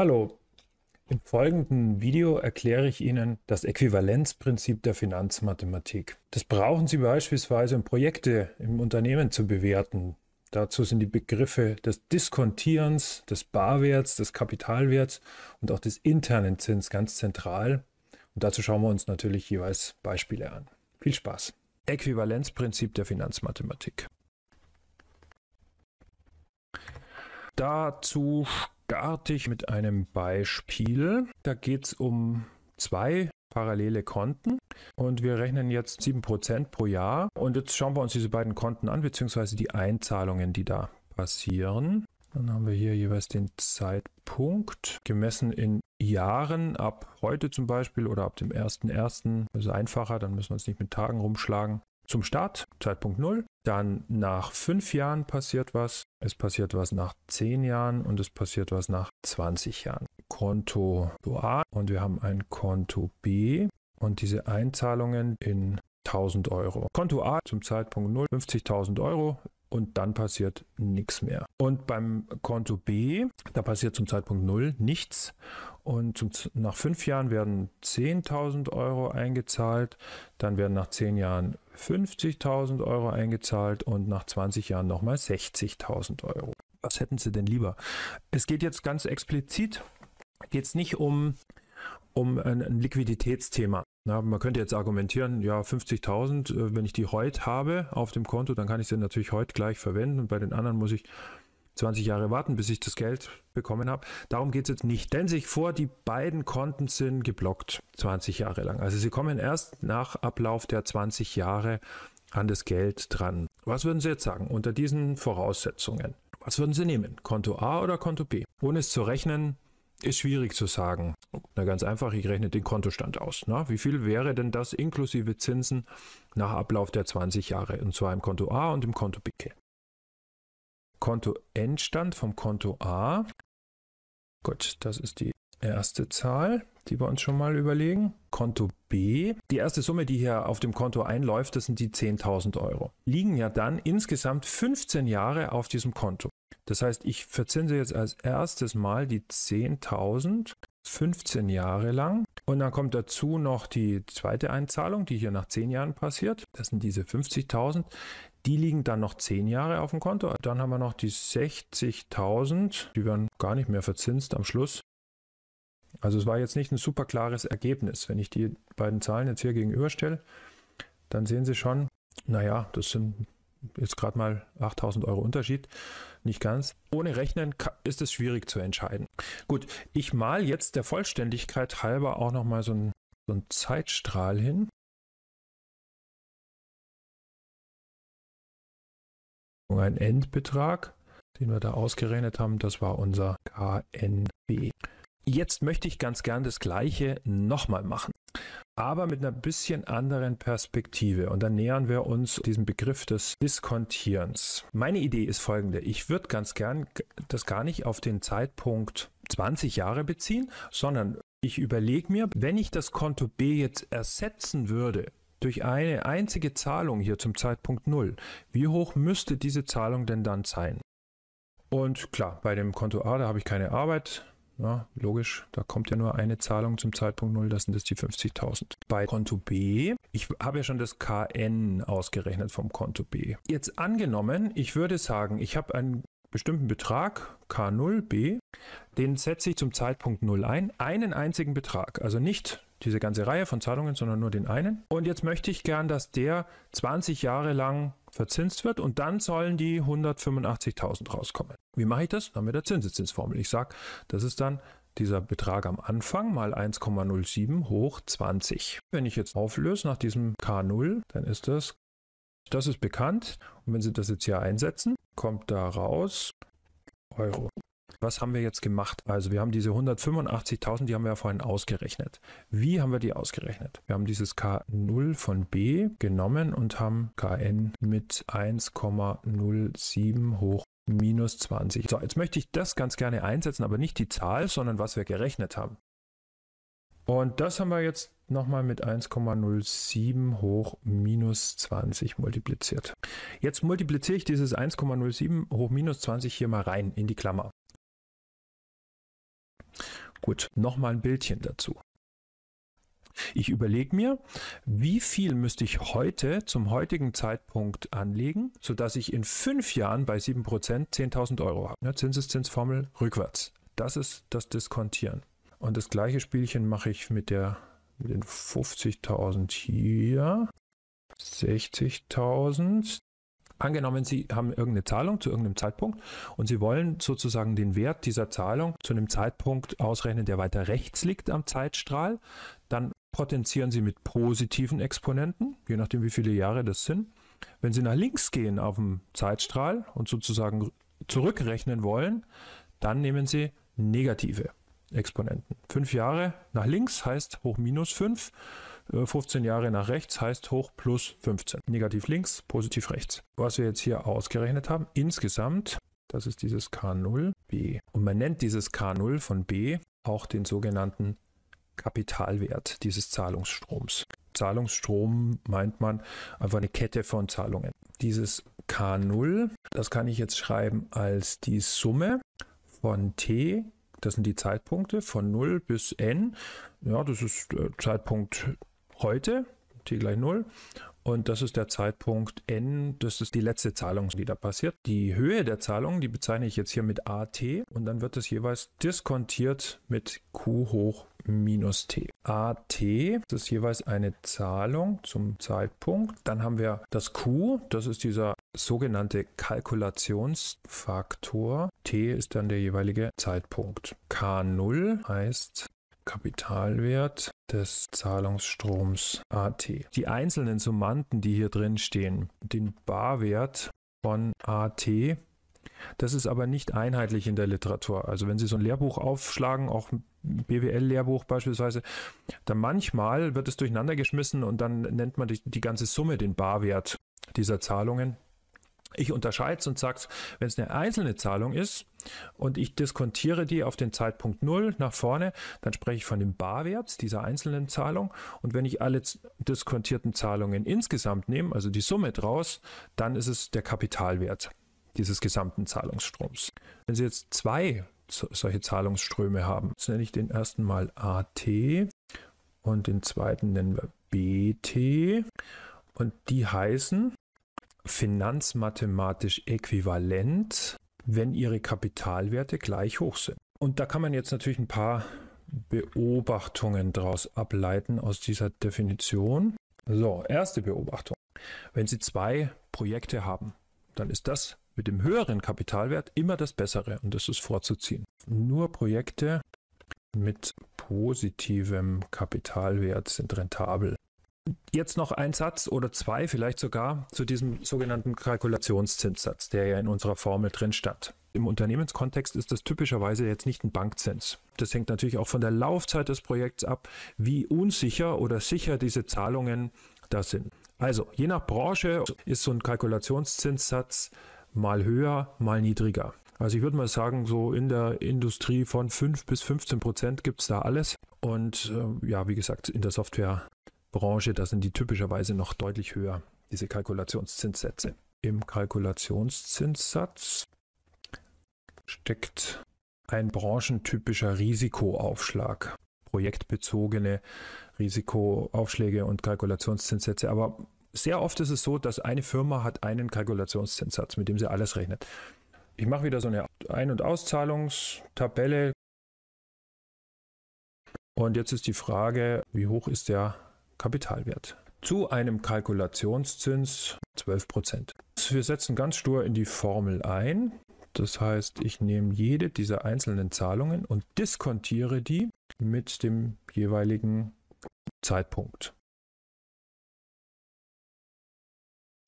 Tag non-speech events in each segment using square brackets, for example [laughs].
Hallo, im folgenden Video erkläre ich Ihnen das Äquivalenzprinzip der Finanzmathematik. Das brauchen Sie beispielsweise, um Projekte im Unternehmen zu bewerten. Dazu sind die Begriffe des Diskontierens, des Barwerts, des Kapitalwerts und auch des internen Zins ganz zentral. Und dazu schauen wir uns natürlich jeweils Beispiele an. Viel Spaß! Äquivalenzprinzip der Finanzmathematik. Dazu artig mit einem Beispiel. Da geht es um zwei parallele Konten und wir rechnen jetzt 7% pro Jahr. Und jetzt schauen wir uns diese beiden Konten an, beziehungsweise die Einzahlungen, die da passieren. Dann haben wir hier jeweils den Zeitpunkt gemessen in Jahren ab heute zum Beispiel oder ab dem 1.1. Das ist einfacher, dann müssen wir uns nicht mit Tagen rumschlagen. Zum Start, Zeitpunkt 0. Dann nach fünf Jahren passiert was. Es passiert was nach 10 Jahren und es passiert was nach 20 Jahren. Konto A und wir haben ein Konto B und diese Einzahlungen in 1000 Euro. Konto A zum Zeitpunkt 0 50.000 Euro und dann passiert nichts mehr. Und beim Konto B, da passiert zum Zeitpunkt 0 nichts. Und zum, nach fünf Jahren werden 10.000 Euro eingezahlt, dann werden nach zehn Jahren 50.000 Euro eingezahlt und nach 20 Jahren nochmal 60.000 Euro. Was hätten Sie denn lieber? Es geht jetzt ganz explizit, geht es nicht um um ein, ein Liquiditätsthema. Na, man könnte jetzt argumentieren, ja, 50.000, äh, wenn ich die heute habe auf dem Konto, dann kann ich sie natürlich heute gleich verwenden und bei den anderen muss ich 20 Jahre warten, bis ich das Geld bekommen habe. Darum geht es jetzt nicht, denn sich vor, die beiden Konten sind geblockt 20 Jahre lang. Also sie kommen erst nach Ablauf der 20 Jahre an das Geld dran. Was würden Sie jetzt sagen unter diesen Voraussetzungen? Was würden Sie nehmen? Konto A oder Konto B? Ohne es zu rechnen, ist schwierig zu sagen. Na ganz einfach, ich rechne den Kontostand aus. Na, ne? wie viel wäre denn das inklusive Zinsen nach Ablauf der 20 Jahre? Und zwar im Konto A und im Konto B. Konto Endstand vom Konto A. Gut, das ist die erste Zahl, die wir uns schon mal überlegen. Konto B. Die erste Summe, die hier auf dem Konto einläuft, das sind die 10.000 Euro. Liegen ja dann insgesamt 15 Jahre auf diesem Konto. Das heißt, ich verzinse jetzt als erstes mal die 10.000 15 Jahre lang. Und dann kommt dazu noch die zweite Einzahlung, die hier nach 10 Jahren passiert. Das sind diese 50.000. Die liegen dann noch 10 Jahre auf dem Konto. Dann haben wir noch die 60.000. Die werden gar nicht mehr verzinst am Schluss. Also es war jetzt nicht ein super klares Ergebnis. Wenn ich die beiden Zahlen jetzt hier gegenüberstelle, dann sehen Sie schon, naja, das sind jetzt gerade mal 8000 Euro Unterschied, nicht ganz. Ohne Rechnen ist es schwierig zu entscheiden. Gut, ich mal jetzt der Vollständigkeit halber auch nochmal so so einen Zeitstrahl hin. Ein Endbetrag, den wir da ausgerechnet haben, das war unser KNB. Jetzt möchte ich ganz gern das gleiche nochmal machen aber mit einer bisschen anderen Perspektive. Und dann nähern wir uns diesem Begriff des Diskontierens. Meine Idee ist folgende. Ich würde ganz gern das gar nicht auf den Zeitpunkt 20 Jahre beziehen, sondern ich überlege mir, wenn ich das Konto B jetzt ersetzen würde durch eine einzige Zahlung hier zum Zeitpunkt 0, wie hoch müsste diese Zahlung denn dann sein? Und klar, bei dem Konto A, da habe ich keine Arbeit, ja, logisch, da kommt ja nur eine Zahlung zum Zeitpunkt 0, das sind das die 50.000. Bei Konto B, ich habe ja schon das KN ausgerechnet vom Konto B. Jetzt angenommen, ich würde sagen, ich habe einen bestimmten Betrag, K0B, den setze ich zum Zeitpunkt 0 ein, einen einzigen Betrag, also nicht diese ganze Reihe von Zahlungen, sondern nur den einen. Und jetzt möchte ich gern, dass der 20 Jahre lang verzinst wird und dann sollen die 185.000 rauskommen. Wie mache ich das? Dann mit der Zinseszinsformel. Ich sage, das ist dann dieser Betrag am Anfang mal 1,07 hoch 20. Wenn ich jetzt auflöse nach diesem K0, dann ist das, das ist bekannt. Und wenn Sie das jetzt hier einsetzen, kommt da raus Euro was haben wir jetzt gemacht? Also wir haben diese 185.000, die haben wir ja vorhin ausgerechnet. Wie haben wir die ausgerechnet? Wir haben dieses K0 von B genommen und haben Kn mit 1,07 hoch minus 20. So, jetzt möchte ich das ganz gerne einsetzen, aber nicht die Zahl, sondern was wir gerechnet haben. Und das haben wir jetzt nochmal mit 1,07 hoch minus 20 multipliziert. Jetzt multipliziere ich dieses 1,07 hoch minus 20 hier mal rein in die Klammer. Gut, nochmal ein Bildchen dazu. Ich überlege mir, wie viel müsste ich heute zum heutigen Zeitpunkt anlegen, sodass ich in fünf Jahren bei 7% 10.000 Euro habe. Ne? Zinseszinsformel rückwärts. Das ist das Diskontieren. Und das gleiche Spielchen mache ich mit, der, mit den 50.000 hier, 60.000, Angenommen, Sie haben irgendeine Zahlung zu irgendeinem Zeitpunkt und Sie wollen sozusagen den Wert dieser Zahlung zu einem Zeitpunkt ausrechnen, der weiter rechts liegt am Zeitstrahl, dann potenzieren Sie mit positiven Exponenten, je nachdem wie viele Jahre das sind. Wenn Sie nach links gehen auf dem Zeitstrahl und sozusagen zurückrechnen wollen, dann nehmen Sie negative Exponenten. Fünf Jahre nach links heißt hoch minus fünf 15 äh, Jahre nach rechts heißt hoch plus 15. Negativ links, positiv rechts. Was wir jetzt hier ausgerechnet haben, insgesamt, das ist dieses K0b. Und man nennt dieses K0 von b auch den sogenannten Kapitalwert dieses Zahlungsstroms. Zahlungsstrom meint man einfach eine Kette von Zahlungen. Dieses K0, das kann ich jetzt schreiben als die Summe von t, das sind die Zeitpunkte von 0 bis n. Ja, das ist äh, Zeitpunkt heute, t gleich 0. Und das ist der Zeitpunkt n, das ist die letzte Zahlung, die da passiert. Die Höhe der Zahlung, die bezeichne ich jetzt hier mit at und dann wird es jeweils diskontiert mit q hoch minus t. at das ist jeweils eine Zahlung zum Zeitpunkt. Dann haben wir das q, das ist dieser sogenannte Kalkulationsfaktor. t ist dann der jeweilige Zeitpunkt. k0 heißt Kapitalwert des Zahlungsstroms AT. Die einzelnen Summanden, die hier drin stehen, den Barwert von AT, das ist aber nicht einheitlich in der Literatur. Also wenn Sie so ein Lehrbuch aufschlagen, auch ein BWL-Lehrbuch beispielsweise, dann manchmal wird es durcheinander geschmissen und dann nennt man die, die ganze Summe den Barwert dieser Zahlungen. Ich unterscheide es und sage, wenn es eine einzelne Zahlung ist und ich diskontiere die auf den Zeitpunkt 0 nach vorne, dann spreche ich von dem Barwert dieser einzelnen Zahlung. Und wenn ich alle diskontierten Zahlungen insgesamt nehme, also die Summe draus, dann ist es der Kapitalwert dieses gesamten Zahlungsstroms. Wenn Sie jetzt zwei solche Zahlungsströme haben, das nenne ich den ersten mal AT und den zweiten nennen wir BT. Und die heißen finanzmathematisch äquivalent, wenn ihre Kapitalwerte gleich hoch sind. Und da kann man jetzt natürlich ein paar Beobachtungen daraus ableiten aus dieser Definition. So, erste Beobachtung. Wenn Sie zwei Projekte haben, dann ist das mit dem höheren Kapitalwert immer das Bessere und das ist vorzuziehen. Nur Projekte mit positivem Kapitalwert sind rentabel. Jetzt noch ein Satz oder zwei vielleicht sogar zu diesem sogenannten Kalkulationszinssatz, der ja in unserer Formel drin stand. Im Unternehmenskontext ist das typischerweise jetzt nicht ein Bankzins. Das hängt natürlich auch von der Laufzeit des Projekts ab, wie unsicher oder sicher diese Zahlungen da sind. Also, je nach Branche ist so ein Kalkulationszinssatz mal höher, mal niedriger. Also ich würde mal sagen, so in der Industrie von 5 bis 15 Prozent gibt es da alles. Und äh, ja, wie gesagt, in der Software Branche, da sind die typischerweise noch deutlich höher, diese Kalkulationszinssätze. Im Kalkulationszinssatz steckt ein branchentypischer Risikoaufschlag, projektbezogene Risikoaufschläge und Kalkulationszinssätze. Aber sehr oft ist es so, dass eine Firma hat einen Kalkulationszinssatz, mit dem sie alles rechnet. Ich mache wieder so eine Ein- und Auszahlungstabelle. Und jetzt ist die Frage, wie hoch ist der Kapitalwert. Zu einem Kalkulationszins 12%. Wir setzen ganz stur in die Formel ein. Das heißt, ich nehme jede dieser einzelnen Zahlungen und diskontiere die mit dem jeweiligen Zeitpunkt.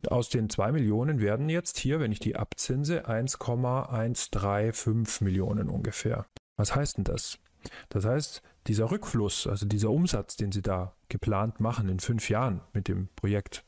Aus den 2 Millionen werden jetzt hier, wenn ich die abzinse, 1,135 Millionen ungefähr. Was heißt denn das? Das heißt, dieser Rückfluss, also dieser Umsatz, den Sie da geplant machen in fünf Jahren mit dem Projekt,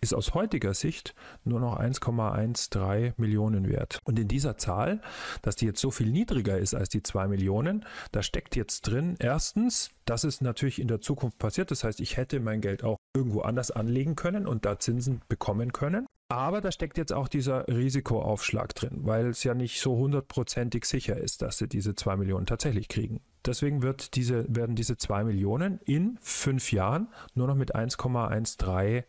ist aus heutiger Sicht nur noch 1,13 Millionen wert. Und in dieser Zahl, dass die jetzt so viel niedriger ist als die 2 Millionen, da steckt jetzt drin, erstens, dass es natürlich in der Zukunft passiert. Das heißt, ich hätte mein Geld auch irgendwo anders anlegen können und da Zinsen bekommen können. Aber da steckt jetzt auch dieser Risikoaufschlag drin, weil es ja nicht so hundertprozentig sicher ist, dass sie diese 2 Millionen tatsächlich kriegen. Deswegen wird diese, werden diese 2 Millionen in fünf Jahren nur noch mit 1,13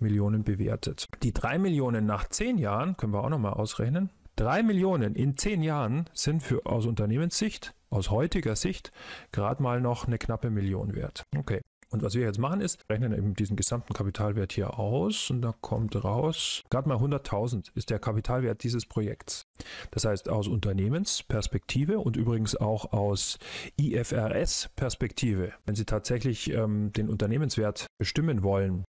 Millionen bewertet. Die 3 Millionen nach 10 Jahren, können wir auch nochmal ausrechnen, 3 Millionen in 10 Jahren sind für, aus Unternehmenssicht, aus heutiger Sicht, gerade mal noch eine knappe Million wert. Okay. Und was wir jetzt machen ist, rechnen eben diesen gesamten Kapitalwert hier aus und da kommt raus, gerade mal 100.000 ist der Kapitalwert dieses Projekts. Das heißt, aus Unternehmensperspektive und übrigens auch aus IFRS-Perspektive, wenn Sie tatsächlich ähm, den Unternehmenswert bestimmen wollen,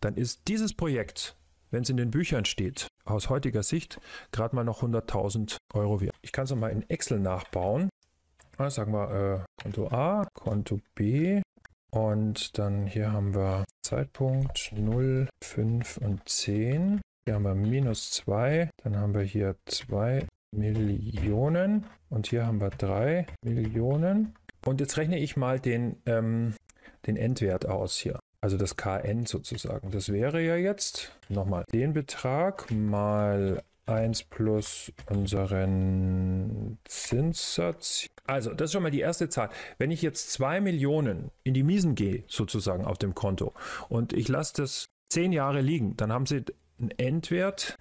dann ist dieses Projekt, wenn es in den Büchern steht, aus heutiger Sicht gerade mal noch 100.000 Euro wert. Ich kann es nochmal in Excel nachbauen. Ah, Sagen wir äh, Konto A, Konto B, und dann hier haben wir Zeitpunkt 0, 5 und 10. Hier haben wir minus 2. Dann haben wir hier 2 Millionen. Und hier haben wir 3 Millionen. Und jetzt rechne ich mal den, ähm, den Endwert aus hier. Also das Kn sozusagen. Das wäre ja jetzt nochmal den Betrag mal 1 plus unseren Zinssatz. Also, das ist schon mal die erste Zahl. Wenn ich jetzt 2 Millionen in die Miesen gehe, sozusagen auf dem Konto, und ich lasse das 10 Jahre liegen, dann haben Sie einen Endwert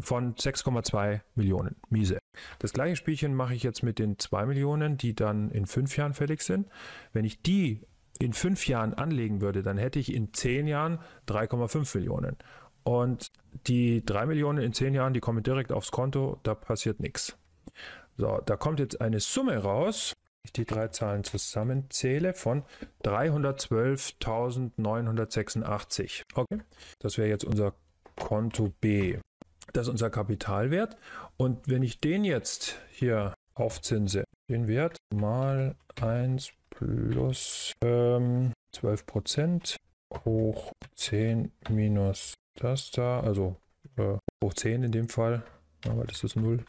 von 6,2 Millionen. Miese. Das gleiche Spielchen mache ich jetzt mit den 2 Millionen, die dann in 5 Jahren fällig sind. Wenn ich die in 5 Jahren anlegen würde, dann hätte ich in 10 Jahren 3,5 Millionen. Und die 3 Millionen in 10 Jahren, die kommen direkt aufs Konto, da passiert nichts. So, da kommt jetzt eine Summe raus, wenn ich die drei Zahlen zusammenzähle, von 312.986. Okay, das wäre jetzt unser Konto B. Das ist unser Kapitalwert. Und wenn ich den jetzt hier aufzinse, den Wert mal 1 plus ähm, 12 Prozent hoch 10 minus das da, also äh, hoch 10 in dem Fall, aber das ist 0.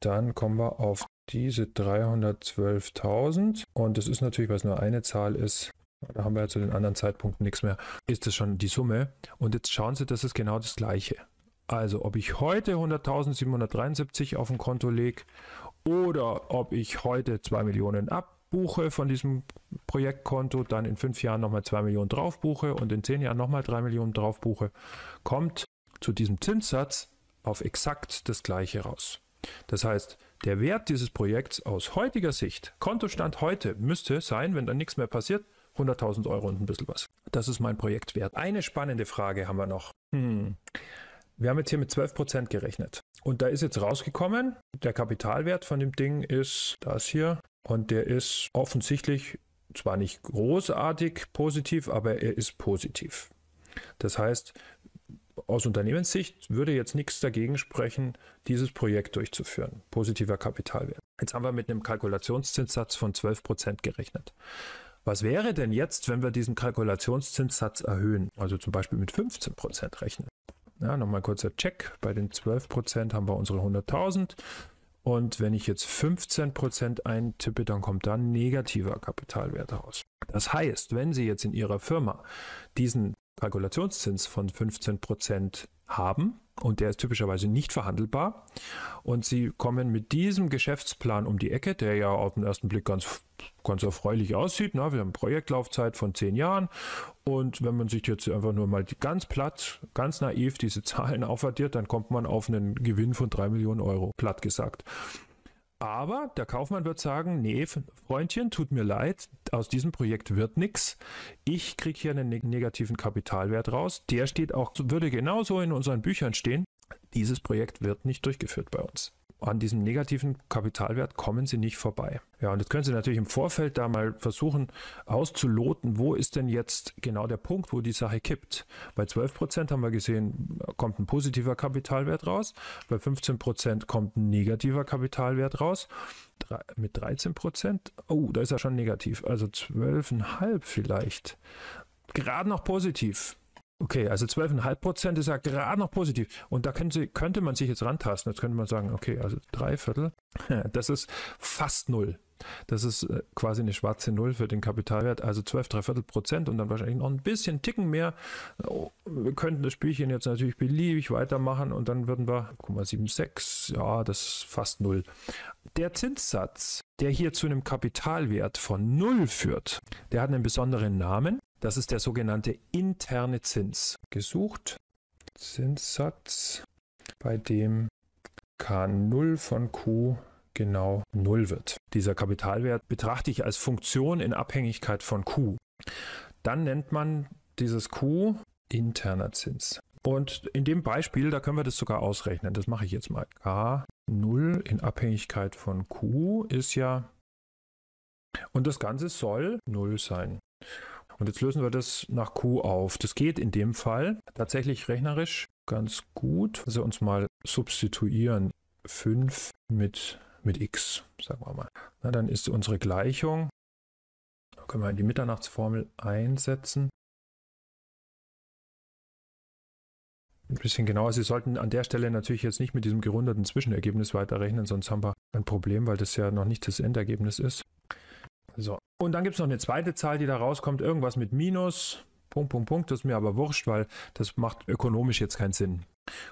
Dann kommen wir auf diese 312.000 und das ist natürlich, weil es nur eine Zahl ist, da haben wir ja zu den anderen Zeitpunkten nichts mehr, ist das schon die Summe. Und jetzt schauen Sie, das ist genau das gleiche. Also ob ich heute 100.773 auf dem Konto lege oder ob ich heute 2 Millionen ab buche von diesem Projektkonto, dann in fünf Jahren nochmal zwei Millionen drauf buche und in zehn Jahren nochmal drei Millionen drauf buche, kommt zu diesem Zinssatz auf exakt das gleiche raus. Das heißt, der Wert dieses Projekts aus heutiger Sicht, Kontostand heute, müsste sein, wenn dann nichts mehr passiert, 100.000 Euro und ein bisschen was. Das ist mein Projektwert. Eine spannende Frage haben wir noch. Hm. Wir haben jetzt hier mit 12% Prozent gerechnet. Und da ist jetzt rausgekommen, der Kapitalwert von dem Ding ist das hier, und der ist offensichtlich zwar nicht großartig positiv, aber er ist positiv. Das heißt, aus Unternehmenssicht würde jetzt nichts dagegen sprechen, dieses Projekt durchzuführen. Positiver Kapitalwert. Jetzt haben wir mit einem Kalkulationszinssatz von 12% gerechnet. Was wäre denn jetzt, wenn wir diesen Kalkulationszinssatz erhöhen? Also zum Beispiel mit 15% rechnen. Ja, nochmal kurzer Check. Bei den 12% haben wir unsere 100.000. Und wenn ich jetzt 15% eintippe, dann kommt da ein negativer Kapitalwert raus. Das heißt, wenn Sie jetzt in Ihrer Firma diesen Kalkulationszins von 15 Prozent haben und der ist typischerweise nicht verhandelbar. Und sie kommen mit diesem Geschäftsplan um die Ecke, der ja auf den ersten Blick ganz, ganz erfreulich aussieht. Na, ne? wir haben Projektlaufzeit von zehn Jahren und wenn man sich jetzt einfach nur mal ganz platt, ganz naiv diese [laughs] Zahlen aufaddiert, dann kommt man auf einen Gewinn von drei Millionen Euro, platt gesagt. Aber der Kaufmann wird sagen, nee, Freundchen, tut mir leid, aus diesem Projekt wird nichts. Ich kriege hier einen ne-, negativen Kapitalwert raus. Der steht auch, würde genauso in unseren Büchern stehen. Dieses Projekt wird nicht durchgeführt bei uns an diesem negativen Kapitalwert kommen Sie nicht vorbei. Ja, und jetzt können Sie natürlich im Vorfeld da mal versuchen auszuloten, wo ist denn jetzt genau der Punkt, wo die Sache kippt. Bei 12% haben wir gesehen, kommt ein positiver Kapitalwert raus, bei 15% kommt ein negativer Kapitalwert raus, mit 13%, oh, da ist er schon negativ, also 12,5 vielleicht. Gerade noch positiv. Okay, also 12,5 Prozent ist ja gerade noch positiv. Und da Sie, könnte man sich jetzt rantasten. Jetzt könnte man sagen, okay, also drei Viertel, [laughs] das ist fast null. Das ist äh, quasi eine schwarze Null für den Kapitalwert, also 12, Dreiviertel Prozent und dann wahrscheinlich noch ein bisschen Ticken mehr. Oh, wir könnten das Spielchen jetzt natürlich beliebig weitermachen und dann würden wir, 0,76, ja, das ist fast Null. Der Zinssatz, der hier zu einem Kapitalwert von Null führt, der hat einen besonderen Namen. Das ist der sogenannte interne Zins. Gesucht. Zinssatz, bei dem K0 von Q genau 0 wird. Dieser Kapitalwert betrachte ich als Funktion in Abhängigkeit von Q. Dann nennt man dieses Q interner Zins. Und in dem Beispiel, da können wir das sogar ausrechnen. Das mache ich jetzt mal. K0 in Abhängigkeit von Q ist ja... Und das Ganze soll 0 sein. Und jetzt lösen wir das nach Q auf. Das geht in dem Fall tatsächlich rechnerisch ganz gut. Also uns mal substituieren 5 mit, mit x, sagen wir mal. Na, dann ist unsere Gleichung, da können wir in die Mitternachtsformel einsetzen. Ein bisschen genauer. Sie sollten an der Stelle natürlich jetzt nicht mit diesem gerundeten Zwischenergebnis weiterrechnen, sonst haben wir ein Problem, weil das ja noch nicht das Endergebnis ist. So. Und dann gibt es noch eine zweite Zahl, die da rauskommt, irgendwas mit Minus. Punkt, Punkt, Punkt. Das ist mir aber wurscht, weil das macht ökonomisch jetzt keinen Sinn.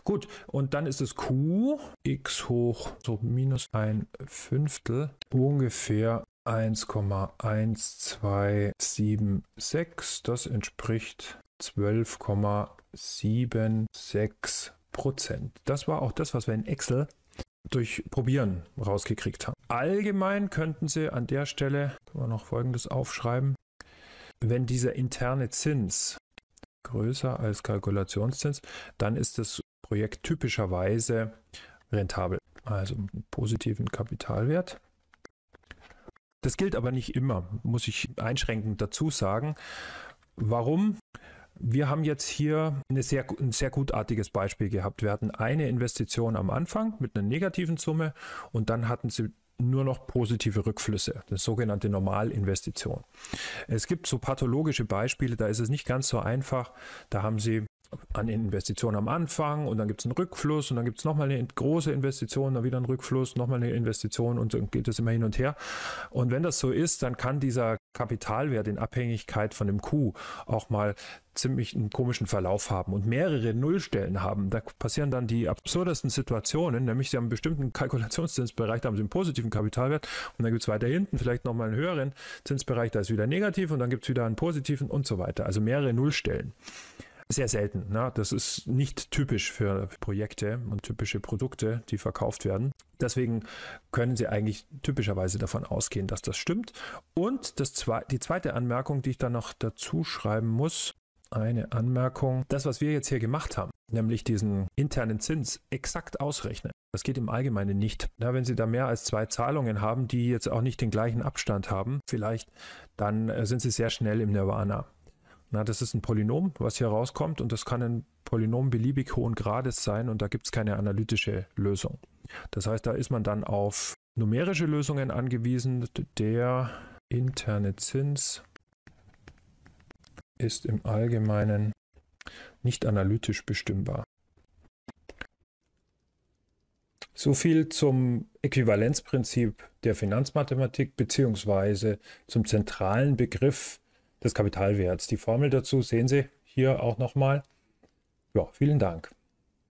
Gut, und dann ist es Q x hoch so minus ein Fünftel ungefähr 1,1276. Das entspricht 12,76 Prozent. Das war auch das, was wir in Excel durch Probieren rausgekriegt haben. Allgemein könnten Sie an der Stelle können wir noch Folgendes aufschreiben. Wenn dieser interne Zins größer als Kalkulationszins, dann ist das Projekt typischerweise rentabel, also einen positiven Kapitalwert. Das gilt aber nicht immer, muss ich einschränkend dazu sagen. Warum? Wir haben jetzt hier sehr, ein sehr gutartiges Beispiel gehabt. Wir hatten eine Investition am Anfang mit einer negativen Summe und dann hatten sie nur noch positive Rückflüsse, das sogenannte Normalinvestition. Es gibt so pathologische Beispiele, da ist es nicht ganz so einfach. Da haben sie an Investitionen am Anfang und dann gibt es einen Rückfluss und dann gibt es nochmal eine große Investition, dann wieder einen Rückfluss, nochmal eine Investition und dann geht es immer hin und her. Und wenn das so ist, dann kann dieser Kapitalwert in Abhängigkeit von dem Q auch mal ziemlich einen komischen Verlauf haben und mehrere Nullstellen haben. Da passieren dann die absurdesten Situationen, nämlich sie haben einen bestimmten Kalkulationszinsbereich, da haben sie einen positiven Kapitalwert und dann gibt es weiter hinten vielleicht nochmal einen höheren Zinsbereich, da ist wieder negativ und dann gibt es wieder einen positiven und so weiter. Also mehrere Nullstellen sehr selten. Ne? Das ist nicht typisch für Projekte und typische Produkte, die verkauft werden. Deswegen können Sie eigentlich typischerweise davon ausgehen, dass das stimmt. Und das zwe die zweite Anmerkung, die ich dann noch dazu schreiben muss, eine Anmerkung. Das, was wir jetzt hier gemacht haben, nämlich diesen internen Zins exakt ausrechnen. Das geht im Allgemeinen nicht. Na, wenn Sie da mehr als zwei Zahlungen haben, die jetzt auch nicht den gleichen Abstand haben, vielleicht, dann äh, sind Sie sehr schnell im Nirvana. Na, das ist ein Polynom, was hier rauskommt und das kann ein Polynom beliebig hohen Grades sein und da gibt es keine analytische Lösung. Das heißt, da ist man dann auf numerische Lösungen angewiesen. Der interne Zins ist im Allgemeinen nicht analytisch bestimmbar. So viel zum Äquivalenzprinzip der Finanzmathematik beziehungsweise zum zentralen Begriff des Kapitalwerts. Die Formel dazu sehen Sie hier auch nochmal. Ja, vielen Dank.